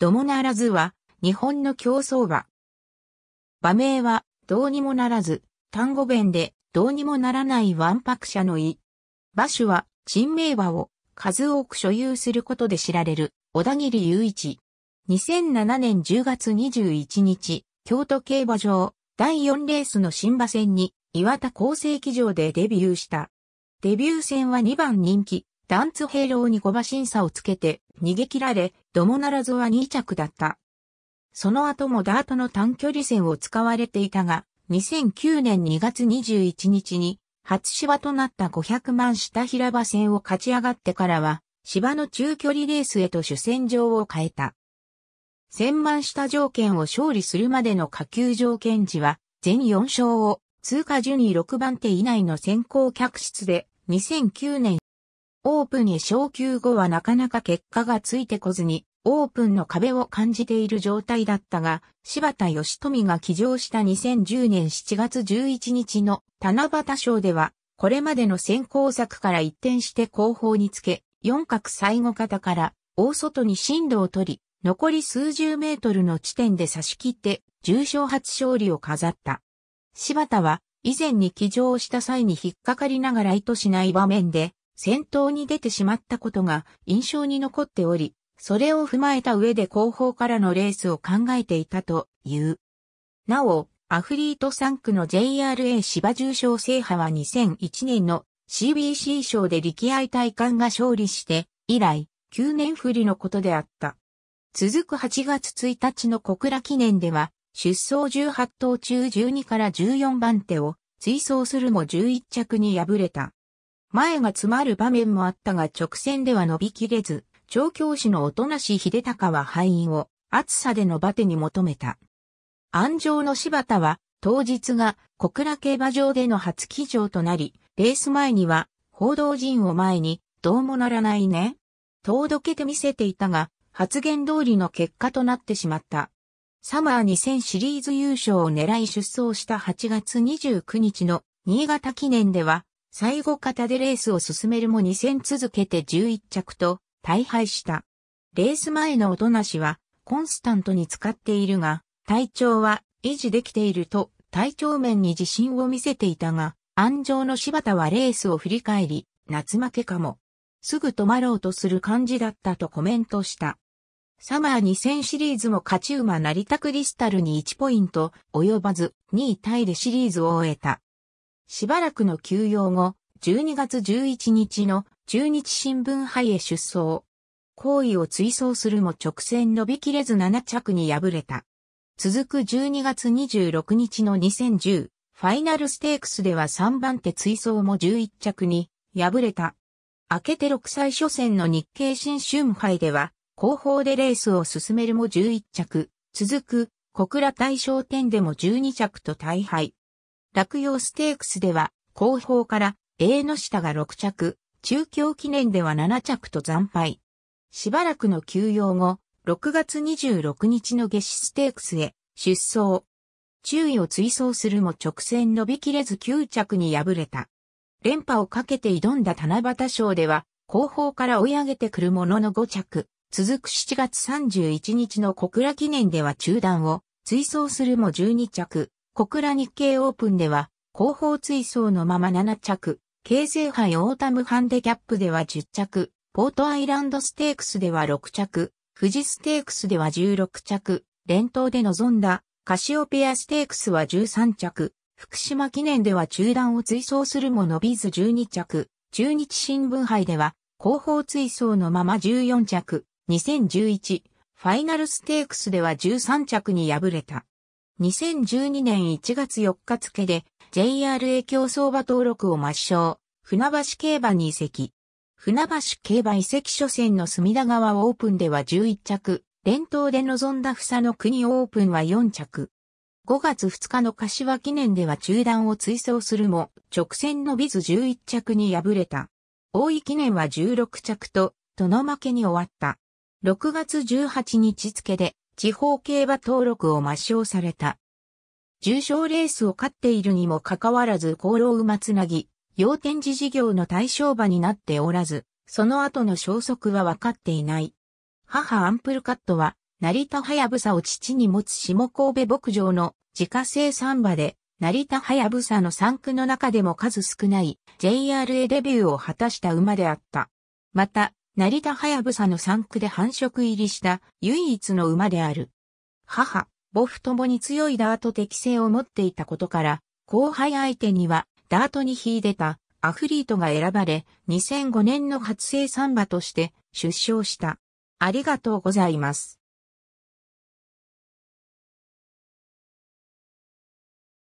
どもならずは、日本の競争馬。馬名は、どうにもならず、単語弁で、どうにもならないワンパク車の意。馬種は、人名馬を、数多く所有することで知られる、小田切雄一。2007年10月21日、京都競馬場、第4レースの新馬戦に、岩田厚生騎乗でデビューした。デビュー戦は2番人気、ダンツ兵糧に小馬審査をつけて逃げ切られ、ドモナラゾは2着だった。その後もダートの短距離戦を使われていたが、2009年2月21日に初芝となった500万下平場戦を勝ち上がってからは、芝の中距離レースへと主戦場を変えた。1000万下条件を勝利するまでの下級条件時は、全4勝を通過順位6番手以内の先行客室で2009年オープンへ昇級後はなかなか結果がついてこずに、オープンの壁を感じている状態だったが、柴田義富が起乗した2010年7月11日の七夕賞では、これまでの先行作から一転して後方につけ、四角最後方から大外に進路を取り、残り数十メートルの地点で差し切って、重賞初勝利を飾った。柴田は、以前に起乗した際に引っかかりながら意図しない場面で、戦闘に出てしまったことが印象に残っており、それを踏まえた上で後方からのレースを考えていたという。なお、アフリート3区の JRA 芝重賞制覇は2001年の CBC 賞で力合体幹が勝利して、以来、9年振りのことであった。続く8月1日の小倉記念では、出走18頭中12から14番手を追走するも11着に敗れた。前が詰まる場面もあったが直線では伸びきれず、調教師のおとなし秀隆は敗因を暑さでのバテに求めた。安城の柴田は当日が小倉競馬場での初騎乗となり、レース前には報道陣を前にどうもならないね。遠どけて見せていたが、発言通りの結果となってしまった。サマー2000シリーズ優勝を狙い出走した8月29日の新潟記念では最後方でレースを進めるも2戦続けて11着と大敗した。レース前の音なしはコンスタントに使っているが、体調は維持できていると体調面に自信を見せていたが、安城の柴田はレースを振り返り、夏負けかも。すぐ止まろうとする感じだったとコメントした。サマー2000シリーズも勝ち馬成田クリスタルに1ポイント及ばず2位タイでシリーズを終えた。しばらくの休養後、12月11日の中日新聞杯へ出走。行為を追走するも直線伸びきれず7着に敗れた。続く12月26日の2010ファイナルステークスでは3番手追走も11着に敗れた。明けて6歳初戦の日経新春杯では後方でレースを進めるも11着。続く小倉大賞店でも12着と大敗。落葉ステークスでは、後方から A の下が6着、中京記念では7着と惨敗。しばらくの休養後、6月26日の夏至ステークスへ出走。注意を追走するも直線伸びきれず9着に敗れた。連覇をかけて挑んだ七夕賞では、後方から追い上げてくるものの5着。続く7月31日の小倉記念では中断を追走するも12着。小倉日経オープンでは、後方追走のまま7着、京成杯オータムハンデキャップでは10着、ポートアイランドステークスでは6着、富士ステークスでは16着、連投で臨んだ、カシオペアステークスは13着、福島記念では中断を追走するも伸びず12着、中日新聞杯では、後方追走のまま14着、2011、ファイナルステークスでは13着に敗れた。2012年1月4日付で JRA 競争馬登録を抹消、船橋競馬に移籍。船橋競馬移籍初戦の隅田川オープンでは11着、連投で臨んだ房の国オープンは4着。5月2日の柏記念では中断を追走するも、直線のビズ11着に敗れた。大井記念は16着と、との負けに終わった。6月18日付で、地方競馬登録を抹消された。重賞レースを勝っているにもかかわらず功労馬つなぎ、要展寺事業の対象馬になっておらず、その後の消息は分かっていない。母アンプルカットは、成田はやぶさを父に持つ下神戸牧場の自家製産馬で、成田はやぶさの産区の中でも数少ない JRA デビューを果たした馬であった。また、成田はやぶさの産区で繁殖入りした唯一の馬である。母、母父ともに強いダート適性を持っていたことから、後輩相手にはダートに秀でたアフリートが選ばれ、2005年の初生産馬として出生した。ありがとうございます。